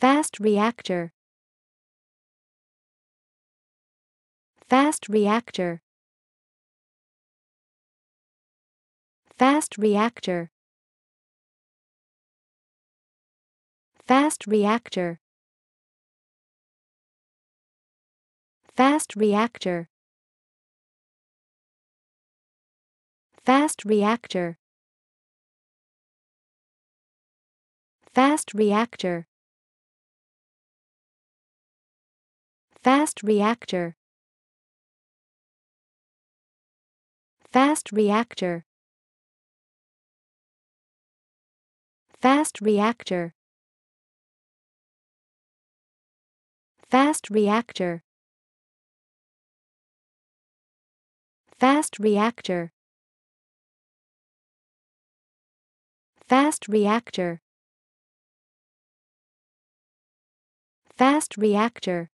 Fast reactor. Fast reactor. Fast reactor. Fast reactor. Fast reactor. Fast reactor. Fast reactor. Fast reactor. Fast reactor. Fast reactor. Fast reactor. Fast reactor. Fast reactor. Fast reactor.